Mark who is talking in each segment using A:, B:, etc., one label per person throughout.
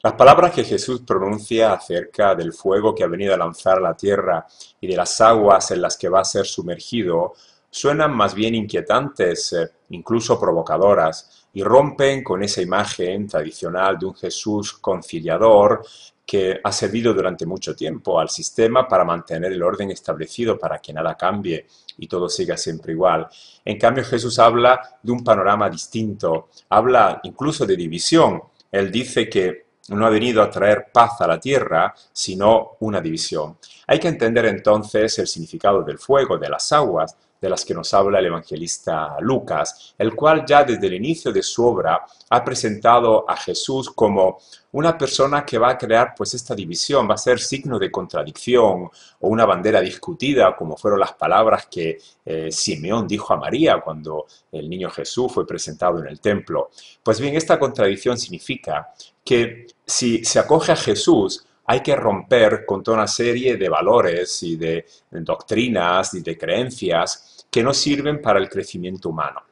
A: Las palabras que Jesús pronuncia acerca del fuego que ha venido a lanzar a la tierra y de las aguas en las que va a ser sumergido suenan más bien inquietantes, eh, incluso provocadoras, y rompen con esa imagen tradicional de un Jesús conciliador que ha servido durante mucho tiempo al sistema para mantener el orden establecido, para que nada cambie y todo siga siempre igual. En cambio, Jesús habla de un panorama distinto, habla incluso de división. Él dice que no ha venido a traer paz a la tierra, sino una división. Hay que entender entonces el significado del fuego, de las aguas, de las que nos habla el evangelista Lucas, el cual ya desde el inicio de su obra ha presentado a Jesús como una persona que va a crear pues esta división, va a ser signo de contradicción o una bandera discutida, como fueron las palabras que eh, Simeón dijo a María cuando el niño Jesús fue presentado en el templo. Pues bien, esta contradicción significa que si se acoge a Jesús, hay que romper con toda una serie de valores y de doctrinas y de creencias que no sirven para el crecimiento humano.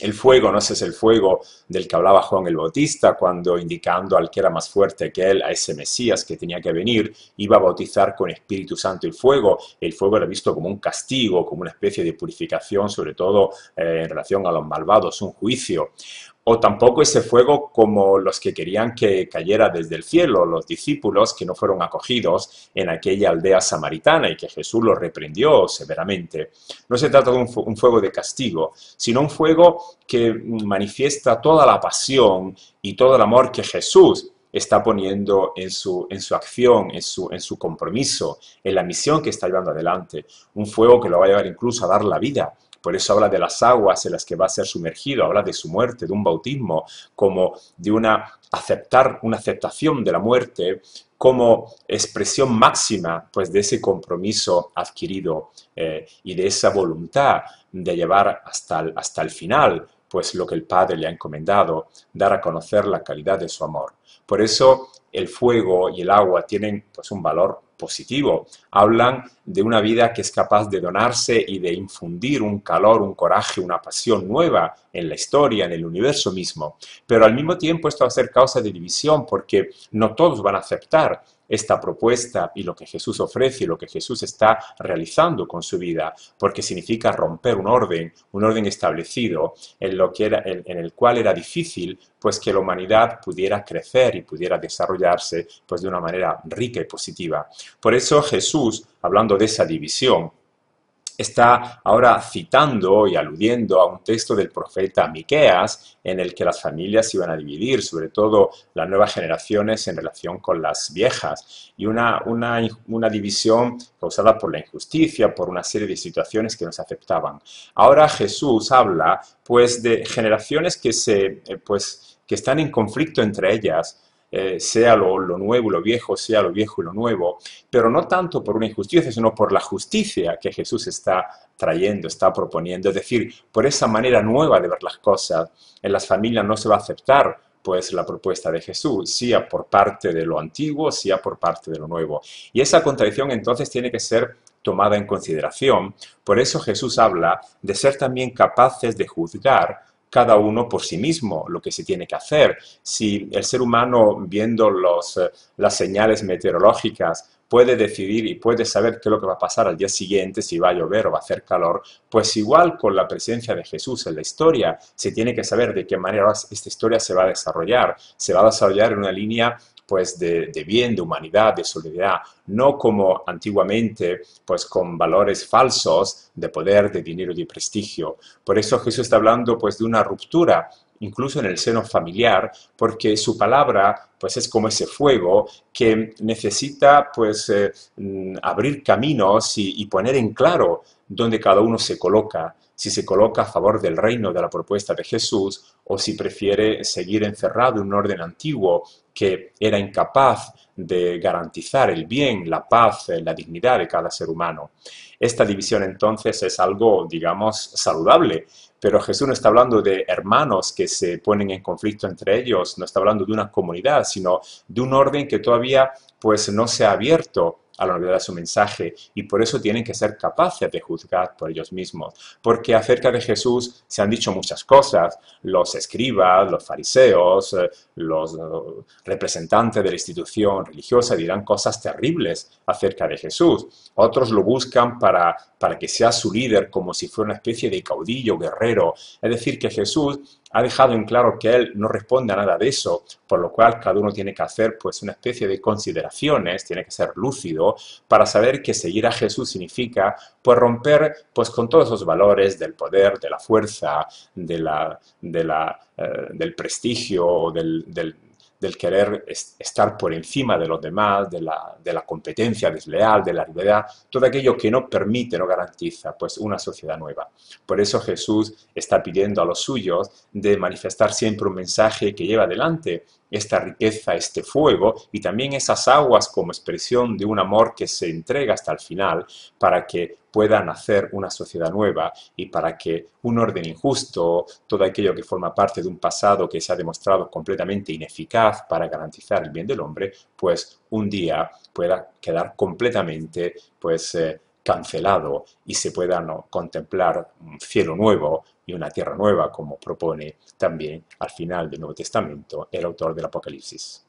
A: El fuego, no es el fuego del que hablaba Juan el Bautista cuando indicando al que era más fuerte que él, a ese Mesías que tenía que venir, iba a bautizar con Espíritu Santo el fuego. El fuego era visto como un castigo, como una especie de purificación, sobre todo eh, en relación a los malvados, un juicio o tampoco ese fuego como los que querían que cayera desde el cielo, los discípulos que no fueron acogidos en aquella aldea samaritana y que Jesús los reprendió severamente. No se trata de un, fuego de castigo, sino un fuego que manifiesta toda la pasión y todo el amor que Jesús está poniendo en su, en su acción, en su, en su compromiso, en la misión que está llevando adelante. Un fuego que lo va a llevar incluso a dar la vida por eso habla de las aguas en las que va a ser sumergido, habla de su muerte, de un bautismo, como de una aceptar, una aceptación de la muerte como expresión máxima pues, de ese compromiso adquirido eh, y de esa voluntad de llevar hasta el, hasta el final pues lo que el Padre le ha encomendado, dar a conocer la calidad de su amor. Por eso el fuego y el agua tienen pues, un valor positivo, hablan de una vida que es capaz de donarse y de infundir un calor, un coraje, una pasión nueva en la historia, en el universo mismo. Pero al mismo tiempo esto va a ser causa de división porque no todos van a aceptar esta propuesta y lo que Jesús ofrece y lo que Jesús está realizando con su vida, porque significa romper un orden, un orden establecido en, el cual era difícil pues que la humanidad pudiera crecer y pudiera desarrollarse pues de una manera rica y positiva. Por eso Jesús, hablando de esa división, está ahora citando y aludiendo a un texto del profeta Miqueas en el que las familias se iban a dividir, sobre todo las nuevas generaciones en relación con las viejas, y una, división causada por la injusticia, por una serie de situaciones que nos afectaban. Ahora Jesús habla pues de generaciones que eh, pues, están en conflicto entre ellas, eh, sea lo, nuevo y lo viejo, sea lo viejo y lo nuevo, pero no tanto por una injusticia, sino por la justicia que Jesús está trayendo, está proponiendo. Es decir, por esa manera nueva de ver las cosas, en las familias no se va a aceptar pues la propuesta de Jesús, sea por parte de lo antiguo, sea por parte de lo nuevo. Y esa contradicción entonces tiene que ser tomada en consideración. Por eso Jesús habla de ser también capaces de juzgar cada uno por sí mismo lo que se tiene que hacer. Si el ser humano, viendo eh, las señales meteorológicas, puede decidir y puede saber qué es lo que va a pasar al día siguiente, si va a llover o va a hacer calor, pues igual con la presencia de Jesús en la historia, se tiene que saber de qué manera esta historia se va a desarrollar. Se va a desarrollar en una línea pues de, bien, de humanidad, de solidaridad, no como antiguamente, pues con valores falsos de poder, de dinero, y de prestigio. Por eso Jesús está hablando pues de una ruptura incluso en el seno familiar, porque su palabra pues es como ese fuego que necesita pues eh, mm, abrir caminos y poner en claro dónde cada uno se coloca, si se coloca a favor del reino de la propuesta de Jesús o si prefiere seguir encerrado en un orden antiguo que era incapaz de garantizar el bien, la paz, eh, la dignidad de cada ser humano. Esta división entonces es algo, digamos, saludable, pero Jesús no está hablando de hermanos que se ponen en conflicto entre ellos, no está hablando de una comunidad, sino de un orden que todavía pues no se ha abierto a lo largo de su mensaje y por eso tienen que ser capaces de juzgar por ellos mismos. Porque acerca de Jesús se han dicho muchas cosas, los escribas, los fariseos, eh, los eh, representantes de la institución religiosa dirán cosas terribles acerca de Jesús. Otros lo buscan para, para que sea su líder como si fuera una especie de caudillo, guerrero. Es decir, que Jesús ha dejado en claro que él no responde a nada de eso, por lo cual cada uno tiene que hacer pues una especie de consideraciones, tiene que ser lúcido para saber que seguir a Jesús significa pues romper pues con todos esos valores del poder, de la fuerza, de la, de la, eh, del prestigio, del, del, del querer estar por encima de los demás, de la, competencia desleal, de la rivalidad, todo aquello que no permite, no garantiza pues una sociedad nueva. Por eso Jesús está pidiendo a los suyos de manifestar siempre un mensaje que lleva adelante esta riqueza, este fuego y también esas aguas como expresión de un amor que se entrega hasta el final para que pueda nacer una sociedad nueva y para que un orden injusto, todo aquello que forma parte de un pasado que se ha demostrado completamente ineficaz para garantizar el bien del hombre, pues un día pueda quedar completamente pues eh, cancelado y se puedan contemplar un cielo nuevo y una tierra nueva, como propone también al final del Nuevo Testamento el autor del Apocalipsis.